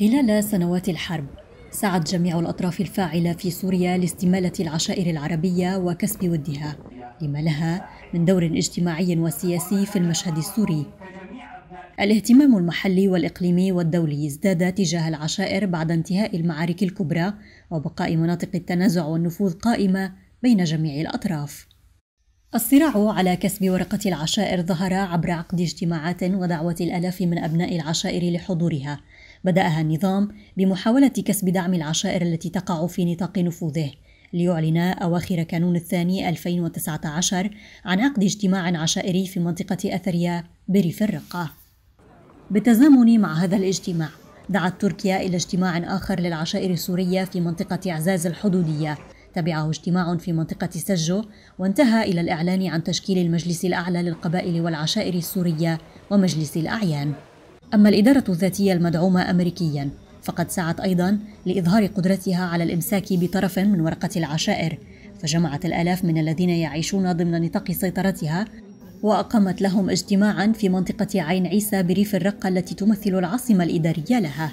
خلال سنوات الحرب سعت جميع الأطراف الفاعلة في سوريا لاستمالة العشائر العربية وكسب ودها لما لها من دور اجتماعي وسياسي في المشهد السوري الاهتمام المحلي والإقليمي والدولي ازداد تجاه العشائر بعد انتهاء المعارك الكبرى وبقاء مناطق التنازع والنفوذ قائمة بين جميع الأطراف الصراع على كسب ورقة العشائر ظهر عبر عقد اجتماعات ودعوة الآلاف من أبناء العشائر لحضورها بدأها النظام بمحاولة كسب دعم العشائر التي تقع في نطاق نفوذه ليعلن أواخر كانون الثاني 2019 عن عقد اجتماع عشائري في منطقة أثريا بريف الرقة بالتزامن مع هذا الاجتماع دعت تركيا إلى اجتماع آخر للعشائر السورية في منطقة عزاز الحدودية تبعه اجتماع في منطقة سجو وانتهى إلى الإعلان عن تشكيل المجلس الأعلى للقبائل والعشائر السورية ومجلس الأعيان أما الإدارة الذاتية المدعومة أمريكياً فقد سعت أيضا لإظهار قدرتها على الإمساك بطرف من ورقة العشائر فجمعت الآلاف من الذين يعيشون ضمن نطاق سيطرتها وأقامت لهم اجتماعا في منطقة عين عيسى بريف الرقة التي تمثل العاصمة الإدارية لها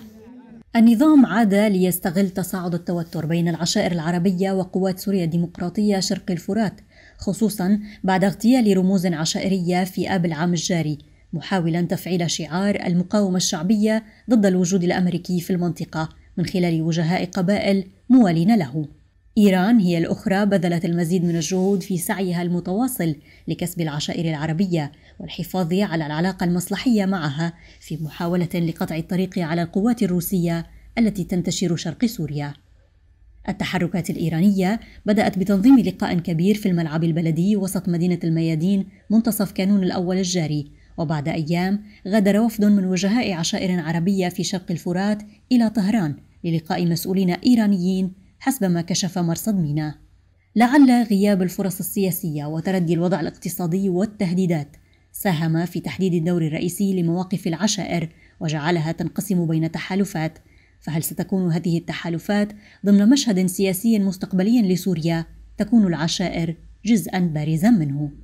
النظام عاد ليستغل تصاعد التوتر بين العشائر العربية وقوات سوريا الديمقراطية شرق الفرات خصوصا بعد اغتيال رموز عشائرية في آب العام الجاري محاولا تفعيل شعار المقاومة الشعبية ضد الوجود الأمريكي في المنطقة من خلال وجهاء قبائل موالين له. إيران هي الأخرى بذلت المزيد من الجهود في سعيها المتواصل لكسب العشائر العربية والحفاظ على العلاقة المصلحية معها في محاولة لقطع الطريق على القوات الروسية التي تنتشر شرق سوريا. التحركات الإيرانية بدأت بتنظيم لقاء كبير في الملعب البلدي وسط مدينة الميادين منتصف كانون الأول الجاري وبعد أيام غادر وفد من وجهاء عشائر عربية في شرق الفرات إلى طهران للقاء مسؤولين إيرانيين حسب ما كشف مرصد مينا لعل غياب الفرص السياسية وتردي الوضع الاقتصادي والتهديدات ساهم في تحديد الدور الرئيسي لمواقف العشائر وجعلها تنقسم بين تحالفات فهل ستكون هذه التحالفات ضمن مشهد سياسي مستقبلي لسوريا تكون العشائر جزءا بارزا منه